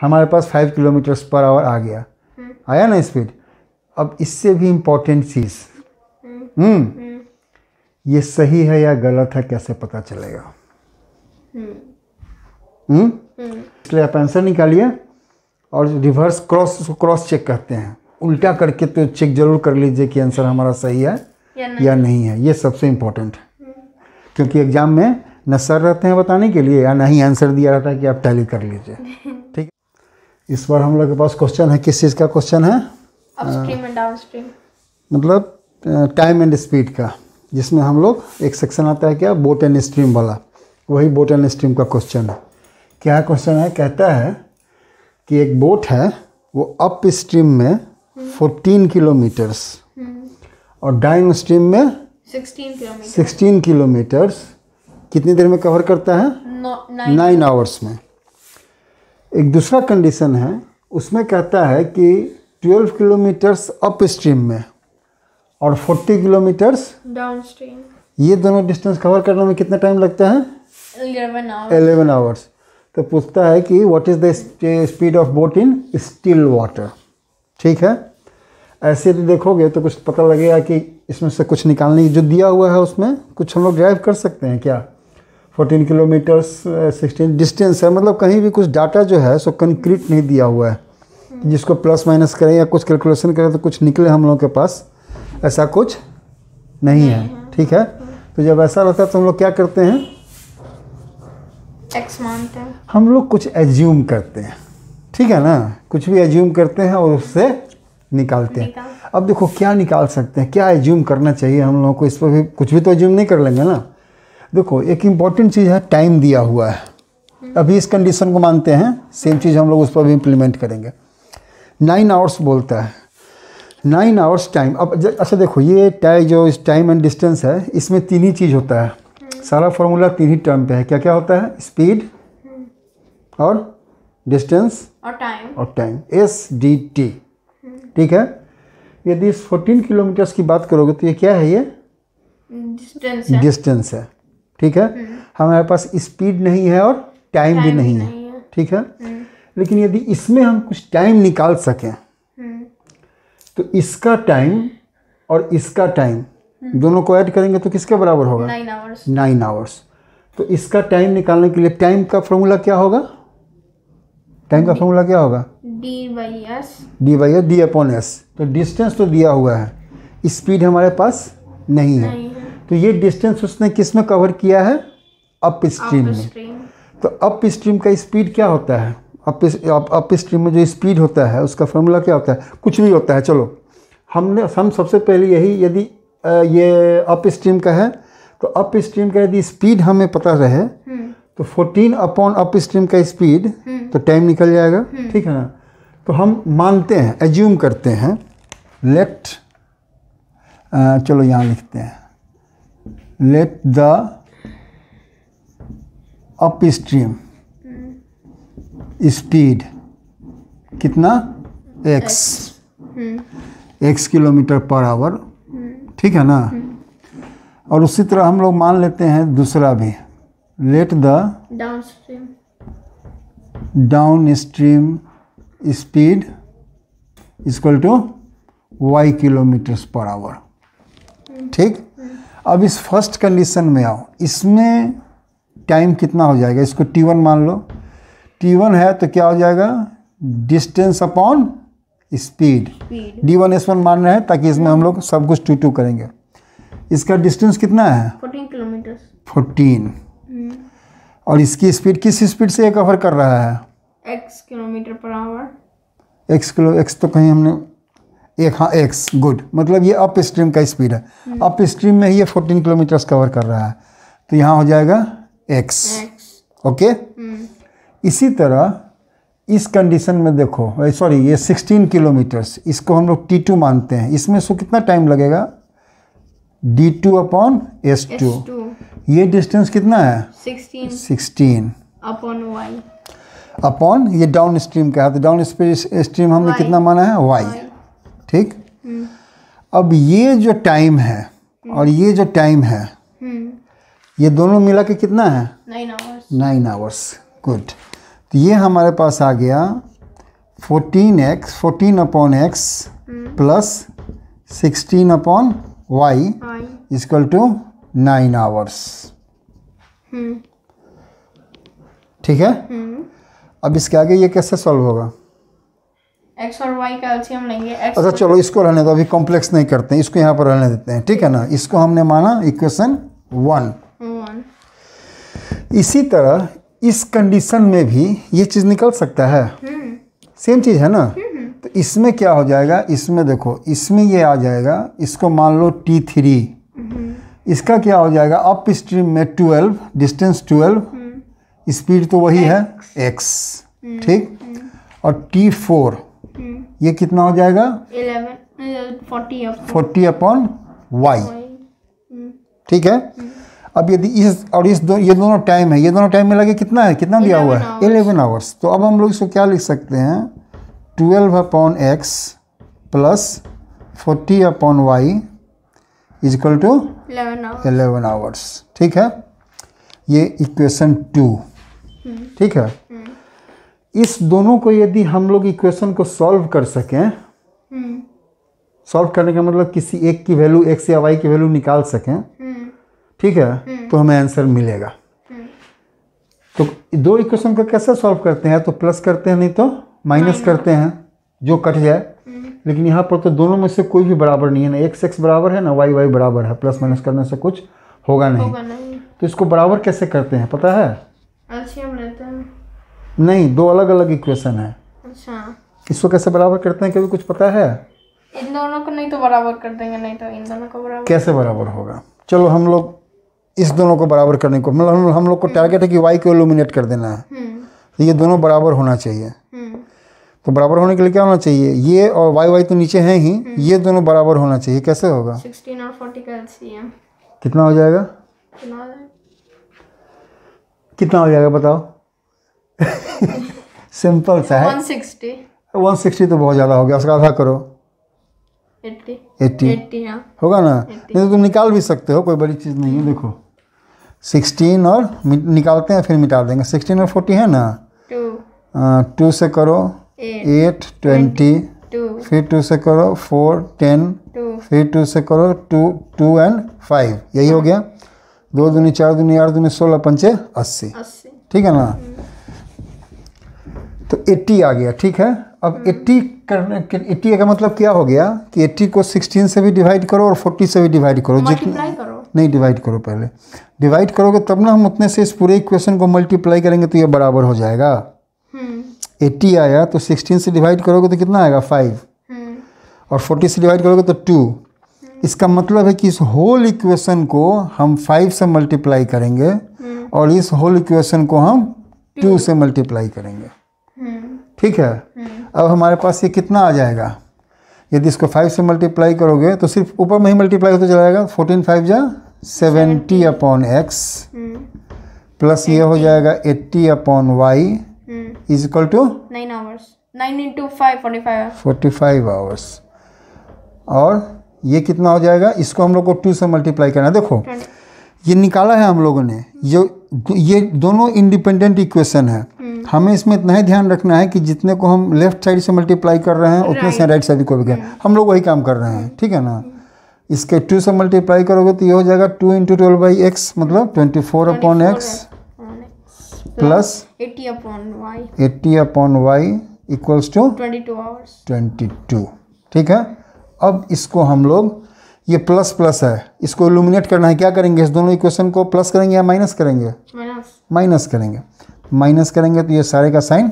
हमारे पास five kilometres पर आवर आ गया हम्म। आया ना स्पीड अब इससे भी इम्पोर्टेंट चीज़ हम्म।, हम्म।, हम्म ये सही है या गलत है कैसे पता चलेगा हम्म इसलिए आप आंसर निकालिए और रिवर्स क्रॉस उसको क्रॉस चेक करते हैं उल्टा करके तो चेक जरूर कर लीजिए कि आंसर हमारा सही है या नहीं, या नहीं है ये सबसे इम्पोर्टेंट है क्योंकि एग्जाम में न सर रहते हैं बताने के लिए या नहीं आंसर दिया रहता है कि आप टैली कर लीजिए ठीक इस बार हम लोग के पास क्वेश्चन है किस चीज़ का क्वेश्चन है अपस्ट्रीम एंड डाउनस्ट्रीम मतलब टाइम एंड स्पीड का जिसमें हम लोग एक सेक्शन आता है क्या बोट एंड स्ट्रीम वाला वही बोट एंड स्ट्रीम का क्वेश्चन है क्या क्वेश्चन है कहता है कि एक बोट है वो अप स्ट्रीम में फोर्टीन किलोमीटर्स और डाउन स्ट्रीम में सिक्सटीन किलोमीटर्स कितनी देर में कवर करता है नाइन आवर्स में एक दूसरा कंडीशन है उसमें कहता है कि 12 किलोमीटर्स अप स्ट्रीम में और 40 किलोमीटर्स डाउन स्ट्रीम ये दोनों डिस्टेंस कवर करने में कितना टाइम लगता है एलेवन आवर्स तो पूछता है कि what is the speed of boat in still water ठीक है ऐसे यदि देखोगे तो कुछ पता लगेगा कि इसमें से कुछ निकालने जो दिया हुआ है उसमें कुछ हम लोग ड्राइव कर सकते हैं क्या फोर्टीन किलोमीटर्स सिक्सटीन डिस्टेंस है मतलब कहीं भी कुछ डाटा जो है सो कंक्रीट नहीं दिया हुआ है जिसको प्लस माइनस करें या कुछ कैलकुलेशन करें तो कुछ निकले हम लोगों के पास ऐसा कुछ नहीं है ठीक है तो जब ऐसा रहता है तो हम लोग क्या करते हैं हम लोग कुछ एज्यूम करते हैं ठीक है ना कुछ भी एज्यूम करते हैं और उससे निकालते हैं अब देखो क्या निकाल सकते हैं क्या एज्यूम करना चाहिए हम लोगों को इस पर भी कुछ भी तो एज्यूम नहीं कर लेंगे ना देखो एक इम्पॉर्टेंट चीज़ है टाइम दिया हुआ है अभी इस कंडीशन को मानते हैं सेम चीज़ हम लोग उस पर भी इम्प्लीमेंट करेंगे नाइन आवर्स बोलता है नाइन आवर्स टाइम अब अच्छा देखो ये टाइ जो इस टाइम एंड डिस्टेंस है इसमें तीन ही चीज़ होता है सारा फॉर्मूला तीन ही टर्म पे है क्या क्या होता है स्पीड और डिस्टेंस और टाइम और टाइम एस डी टी ठीक है यदि इस फोर्टीन किलोमीटर्स की बात करोगे तो ये क्या है ये डिस्टेंस है डिस्टेंस है ठीक है हम्म। हमारे पास स्पीड नहीं है और टाइम भी नहीं है ठीक है हम्म। लेकिन यदि इसमें हम कुछ टाइम निकाल सकें हम्म। तो इसका टाइम और इसका टाइम दोनों को ऐड करेंगे तो किसके बराबर होगा नाइन आवर्स तो इसका टाइम निकालने के लिए टाइम का फॉर्मूला क्या होगा टाइम का फॉर्मूला क्या होगा D Y S D Y S D upon S तो डिस्टेंस तो दिया हुआ है स्पीड हमारे पास नहीं है तो ये डिस्टेंस उसने किस में कवर किया है अप स्ट्रीम में तो अप स्ट्रीम का स्पीड क्या होता है अप स्ट्रीम में जो स्पीड होता है उसका फॉर्मूला क्या होता है कुछ भी होता है चलो हमने हम सबसे पहले यही यदि ये अप स्ट्रीम का है तो अप स्ट्रीम का यदि स्पीड हमें पता रहे हम्म। तो 14 अपॉन अप स्ट्रीम का स्पीड हम्म। तो टाइम निकल जाएगा हम्म। ठीक है ना तो हम मानते हैं एज्यूम करते हैं लेट चलो यहाँ लिखते हैं left the upstream स्पीड कितना एक्स एक्स किलोमीटर पर आवर ठीक है ना hmm. और उसी तरह हम लोग मान लेते हैं दूसरा भी let the downstream speed equal to Y kilometres पर आवर ठीक अब इस फर्स्ट कंडीशन में आओ इसमें टाइम कितना हो जाएगा इसको टी वन मान लो टी वन है तो क्या हो जाएगा distance upon speed D one S one मान रहे हैं ताकि इसमें हम लोग सब कुछ टू टू करेंगे इसका डिस्टेंस कितना है फोर्टीन किलोमीटर फोर्टीन और इसकी स्पीड किस स्पीड से ये कवर कर रहा है एक्स किलोमीटर पर आवर एक्स किलो एक्स तो कहीं हमने एक हाँ एक्स गुड मतलब ये अप स्ट्रीम का स्पीड है अप hmm. स्ट्रीम में ही ये फोर्टीन किलोमीटर्स कवर कर रहा है तो यहाँ हो जाएगा एक्स ओके hmm. इसी तरह इस कंडीशन में देखो सॉरी ये सिक्सटीन किलोमीटर्स इसको हम लोग टी टू मानते हैं इसमें सो कितना टाइम लगेगा D two upon S two ये डिस्टेंस कितना है सिक्सटीन अपॉन वाई अपॉन ये डाउन स्ट्रीम का है तो डाउन स्ट्रीम हमने कितना माना है वाई ठीक अब ये जो टाइम है और ये जो टाइम है ये दोनों मिला के कितना है नाइन आवर्स गुड तो ये हमारे पास आ गया fourteen X fourteen upon x plus sixteen upon Y equal to nine hours ठीक है hmm. अब इसके आगे ये कैसे सॉल्व होगा एक्स और वाई का लेंगे एक्स अच्छा चलो तो- इसको रहने दो अभी कॉम्प्लेक्स नहीं करते हैं इसको यहाँ पर रहने देते हैं ठीक है ना इसको हमने माना इक्वेशन वन इसी तरह इस कंडीशन में भी ये चीज़ निकल सकता है सेम हम्म। चीज़ है ना हम्म। तो इसमें क्या हो जाएगा इसमें देखो इसमें ये आ जाएगा इसको मान लो टी थ्री हम्म। इसका क्या हो जाएगा अप स्ट्रीम में ट्वेल्व डिस्टेंस ट्वेल्व स्पीड तो वही है एक्स ठीक और टी फोर हम्म। ये कितना हो जाएगा फोर्टी अपॉन वाई ठीक है हम्म। अब यदि इस और इस दो ये दोनों टाइम है ये दोनों टाइम में लगे कितना है कितना दिया हुआ है एलेवन आवर्स तो अब हम लोग इसको क्या लिख सकते हैं twelve upon x plus forty upon Y equal to eleven hours ठीक है ये इक्वेशन हम्म। टू ठीक है इस दोनों को यदि हम लोग इक्वेशन को सॉल्व कर सकें सॉल्व हम्म। करने का मतलब किसी एक की वैल्यू एक्स या वाई की वैल्यू निकाल सकें हम्म। ठीक है हम्म। तो हमें आंसर मिलेगा तो दो इक्वेशन को कैसे सॉल्व करते हैं तो प्लस करते हैं नहीं तो माइनस करते हैं जो कट जाए लेकिन यहाँ पर तो दोनों में से कोई भी बराबर नहीं है ना एक्स एक्स बराबर है ना वाई वाई बराबर है प्लस माइनस करने से कुछ होगा नहीं, होगा नहीं। तो इसको बराबर कैसे करते हैं पता है नहीं दो अलग अलग इक्वेशन है अच्छा इसको कैसे बराबर करते हैं क्योंकि कुछ पता है इन दोनों को नहीं तो बराबर कर देंगे नहीं तो इन दोनों को बराबर कैसे बराबर होगा चलो हम लोग इस दोनों को बराबर करने को मतलब हम लोग को टारगेट है कि वाई को एलुमिनेट कर देना है हम्म। तो ये दोनों बराबर होना चाहिए हम्म। तो बराबर होने के लिए क्या होना चाहिए ये और वाई वाई तो नीचे हैं ही हम्म। ये दोनों बराबर होना चाहिए कैसे होगा कितना हो जाएगा कितना हो जाएगा बताओ सिंपल सा है 160 160 तो बहुत ज़्यादा हो गया उसका आधा करो 80 80, हाँ। होगा ना नहीं तो तुम निकाल भी सकते हो कोई बड़ी चीज़ नहीं है देखो 16 और निकालते हैं फिर मिटा देंगे 16 और 40 है ना टू से करो एट ट्वेंटी फिर टू से करो फोर टेन फिर टू से करो टू टू एंड फाइव यही हो हाँ। गया दो दूनी चार दूनी आठ दूनी सोलह पंचे अस्सी ठीक है ना तो 80 आ गया ठीक है अब 80 हम्म। करने एट्टी का मतलब क्या हो गया कि 80 को 16 से भी डिवाइड करो और 40 से भी डिवाइड करो जितना नहीं डिवाइड करो पहले डिवाइड करोगे तब ना हम उतने से इस पूरे इक्वेशन को मल्टीप्लाई करेंगे तो ये बराबर हो जाएगा एट्टी हम्म। आया तो सिक्सटीन से डिवाइड करोगे तो कितना आएगा फाइव हम्म। और फोर्टी से डिवाइड करोगे तो टू इसका मतलब है कि इस होल इक्वेशन को हम फाइव से मल्टीप्लाई करेंगे और इस होल इक्वेशन को हम टू से मल्टीप्लाई करेंगे ठीक है हम्म। अब हमारे पास ये कितना आ जाएगा यदि इसको फाइव से मल्टीप्लाई करोगे तो सिर्फ ऊपर में ही मल्टीप्लाई होता चला जाएगा फोर्टीन फाइव जा सेवेंटी अपॉन एक्स प्लस ये हो जाएगा eighty upon Y is equal to nine hours nine into five forty five forty five hours और ये कितना हो जाएगा इसको हम लोग को टू से मल्टीप्लाई करना देखो ये निकाला है हम लोगों ने जो ये दोनों इंडिपेंडेंट इक्वेशन है हमें इसमें इतना ही ध्यान रखना है कि जितने को हम लेफ्ट साइड से मल्टीप्लाई कर रहे हैं उतने से राइट साइड को भी कर हम लोग वही काम कर रहे हैं ठीक है ना इसके टू से मल्टीप्लाई करोगे तो ये हो जाएगा two into twelve by x मतलब twenty four upon x plus eighty upon y equals to twenty two ठीक है अब इसको हम लोग ये प्लस प्लस है इसको इल्यूमिनेट करना है क्या करेंगे इस दोनों इक्वेशन को प्लस करेंगे या माइनस करेंगे माइनस करेंगे माइनस करेंगे तो ये सारे का साइन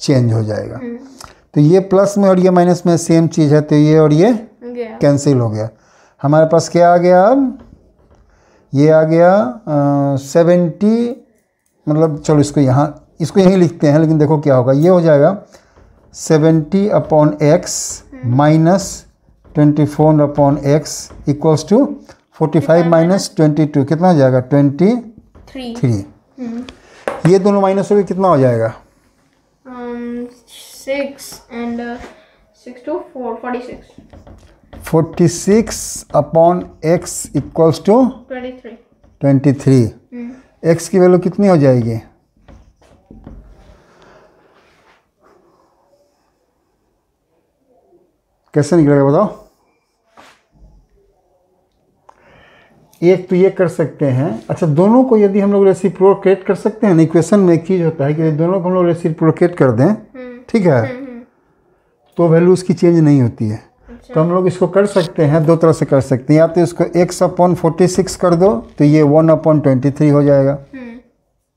चेंज हो जाएगा हम्म। तो ये प्लस में और ये माइनस में सेम चीज़ है तो ये और ये कैंसिल हो गया हमारे पास क्या आ गया अब ये आ गया सेवेंटी मतलब चलो इसको यहाँ इसको यहीं लिखते हैं लेकिन देखो क्या होगा ये हो जाएगा seventy upon x hmm. Minus twenty four upon x equals to forty five minus twenty two कितना जाएगा ट्वेंटी थ्री हम्म। ये दोनों माइनस हो गए कितना हो जाएगा forty six upon x equals to twenty three twenty three x की वैल्यू कितनी हो जाएगी कैसे निकलेगा बताओ एक तो ये कर सकते हैं अच्छा दोनों को यदि हम लोग प्रोकेट कर सकते हैं ना इक्वेशन में एक चीज़ होता है कि यदि दोनों को हम लोग प्रोकेट कर दें हम्म। ठीक है हम्म, हम्म। तो वैल्यू उसकी चेंज नहीं होती है अच्छा। तो हम लोग इसको कर सकते हैं दो तरह से कर सकते हैं या तो इसको एक्स अपॉन फोर्टी सिक्स कर दो तो ये वन अपॉन ट्वेंटी थ्री हो जाएगा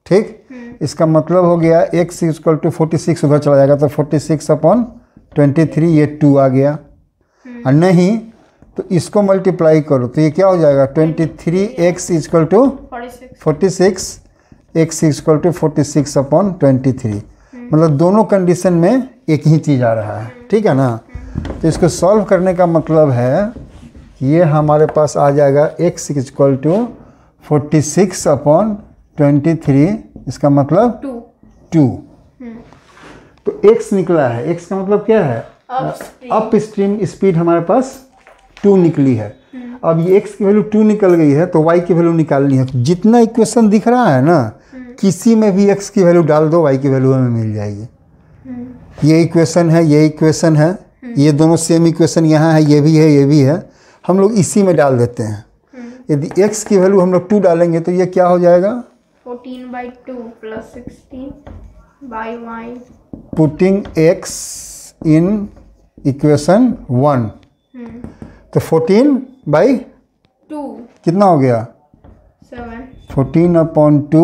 ठीक इसका मतलब हो गया x equal to forty six उधर चला जाएगा तो forty six upon twenty three ये टू आ गया और नहीं तो इसको मल्टीप्लाई करो तो ये क्या हो जाएगा twenty three x equal to forty six x equal to forty six upon twenty three मतलब दोनों कंडीशन में एक ही चीज़ आ रहा है ठीक है ना तो इसको सॉल्व करने का मतलब है ये हमारे पास आ जाएगा x equal to forty six upon twenty three इसका मतलब टू हम्म। तो एक्स निकला है एक्स का मतलब क्या है अप स्ट्रीम स्पीड हमारे पास टू निकली है अब ये एक्स की वैल्यू टू निकल गई है तो वाई की वैल्यू निकालनी है जितना इक्वेशन दिख रहा है ना हम्म। किसी में भी एक्स की वैल्यू डाल दो वाई की वैल्यू हमें मिल जाएगी हम्म। ये इक्वेशन है ये इक्वेशन है हम्म। ये दोनों सेम इक्वेशन यहाँ है ये भी है ये भी है हम लोग इसी में डाल देते हैं यदि एक्स की वैल्यू हम लोग टू डालेंगे तो ये क्या हो जाएगा fourteen by two plus by y putting x in equation one तो फोर्टीन बाई टू कितना हो गया फोर्टीन अपॉन टू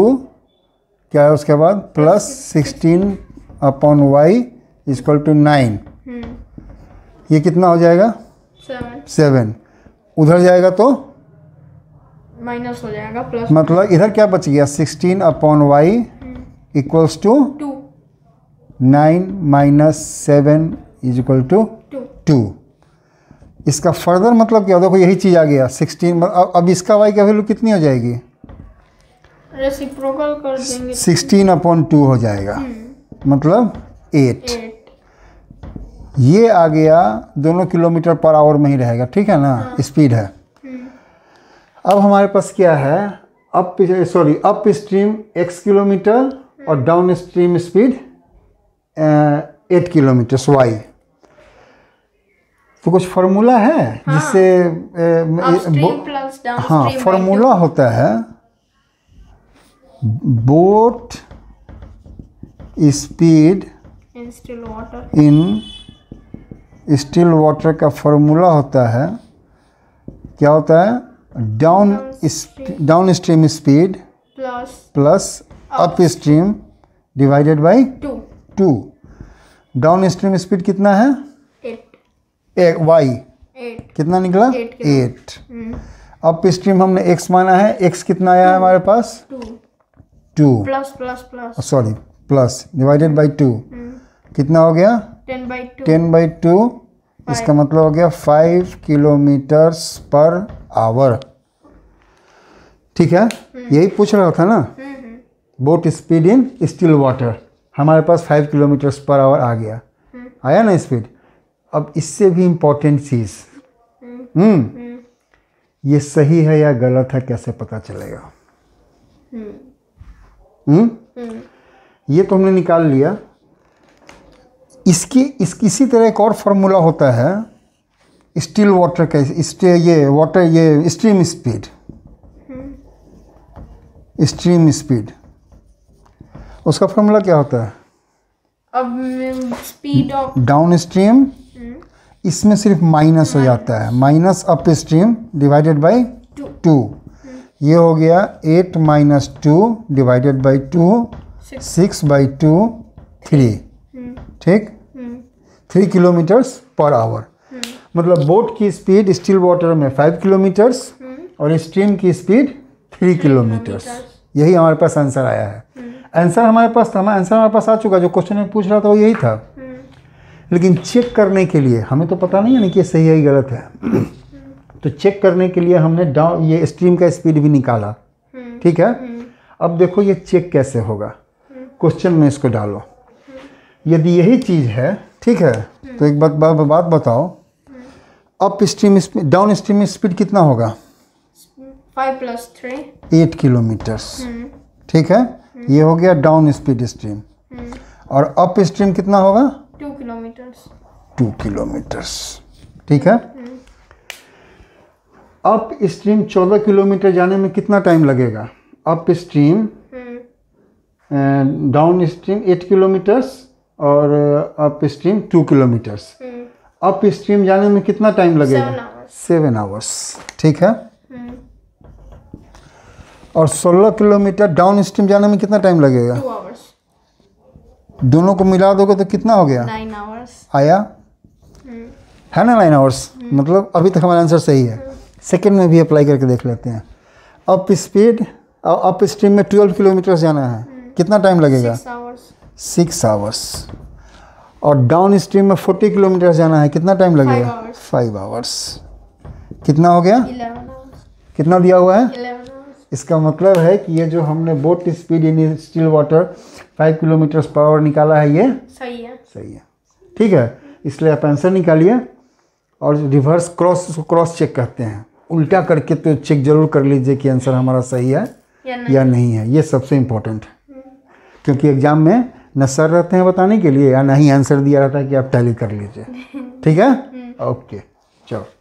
क्या है उसके बाद plus sixteen upon y equal to nine ये कितना हो जाएगा सेवन उधर जाएगा तो माइनस हो जाएगा प्लस मतलब इधर क्या बच गया sixteen upon y equals to to nine minus seven is equal to two इसका फर्दर मतलब क्या देखो यही चीज़ आ गया सिक्सटीन अब इसका वाई का वैल्यू कितनी हो जाएगी रेसिप्रोकल कर देंगे सिक्सटीन अपॉन टू हो जाएगा हम्म। मतलब एट ये आ गया दोनों किलोमीटर पर आवर में ही रहेगा ठीक है ना हाँ। स्पीड है हम्म। अब हमारे पास क्या है up sorry upstream x kilometre और downstream speed eight kilometres y तो कुछ फॉर्मूला है हाँ, जिससे हाँ फॉर्मूला तो। होता है boat speed in still water का फॉर्मूला होता है क्या होता है down downstream speed plus upstream divided by two downstream speed कितना है वाई कितना निकला एट हम्म। अब स्ट्रीम हमने एक्स माना है एक्स कितना आया है हमारे पास two plus plus plus sorry plus divided by two कितना हो गया टेन बाई टू इसका मतलब हो गया फाइव किलोमीटर्स पर आवर ठीक है हम्म। यही पूछ रहा था ना boat speed in still water हमारे पास फाइव किलोमीटर्स पर आवर आ गया हम्म। आया ना स्पीड अब इससे भी इम्पोर्टेंट चीज़ हम्म ये सही है या गलत है कैसे पता चलेगा हम्म, हम्म। ये तो हमने निकाल लिया इसकी इस इसी तरह एक और फार्मूला होता है स्टील वाटर का स्टे ये वाटर ये स्ट्रीम स्पीड स्ट्रीम स्पीड उसका फॉर्मूला क्या होता है अब स्पीड ऑफ डाउन स्ट्रीम इसमें सिर्फ माइनस हो जाता है minus upstream divided by two ये हो गया eight minus two divided by two six by two three ठीक थ्री किलोमीटर्स पर आवर मतलब बोट की स्पीड स्टील वाटर में फाइव किलोमीटर्स और स्ट्रीम की स्पीड थ्री किलोमीटर्स यही हमारे पास आंसर आया है आंसर हम्म। हमारे पास था आंसर हमारे पास आ चुका जो क्वेश्चन में पूछ रहा था वो यही था लेकिन चेक करने के लिए हमें तो पता नहीं है ना कि सही है गलत है तो चेक करने के लिए हमने डाउन ये स्ट्रीम का स्पीड भी निकाला ठीक है अब देखो ये चेक कैसे होगा क्वेश्चन में इसको डालो यदि यही चीज़ है ठीक है तो एक बात बा, बात बताओ upstream downstream speed कितना होगा five plus three eight kilometres ठीक है ये हो गया डाउन स्पीड स्ट्रीम और अप स्ट्रीम कितना होगा किलोमीटर्स टू किलोमीटर्स ठीक है अप स्ट्रीम चौदह किलोमीटर जाने में कितना टाइम लगेगा upstream downstream eight kilometres और upstream two kilometres upstream जाने में कितना टाइम लगेगा सेवन आवर्स ठीक है हम्म। और सोलह किलोमीटर डाउन स्ट्रीम जाने में कितना टाइम लगेगा दोनों को मिला दोगे तो कितना हो गया नाइन आवर्स आया हम्म। है ना नाइन आवर्स हम्म। मतलब अभी तक हमारा आंसर सही है सेकेंड हम्म। में भी अप्लाई करके देख लेते हैं अप स्पीड और अप स्ट्रीम में ट्वेल्व किलोमीटर जाना है कितना टाइम लगेगा सिक्स आवर्स और डाउन स्ट्रीम में फोर्टी किलोमीटर जाना है कितना टाइम लगेगा फाइव आवर्स कितना हो गया कितना दिया हुआ है इसका मतलब है कि ये जो हमने boat speed in still water five kilometre पर आवर निकाला है ये सही है सही है ठीक है इसलिए आप आंसर निकालिए और रिवर्स क्रॉस उसको क्रॉस चेक करते हैं उल्टा करके तो चेक जरूर कर लीजिए कि आंसर हमारा सही है या नहीं, है ये सबसे इम्पोर्टेंट है क्योंकि एग्ज़ाम में न सर रहते हैं बताने के लिए या ना ही आंसर दिया रहता है कि आप टैली कर लीजिए ठीक है ओके हम्म। चलो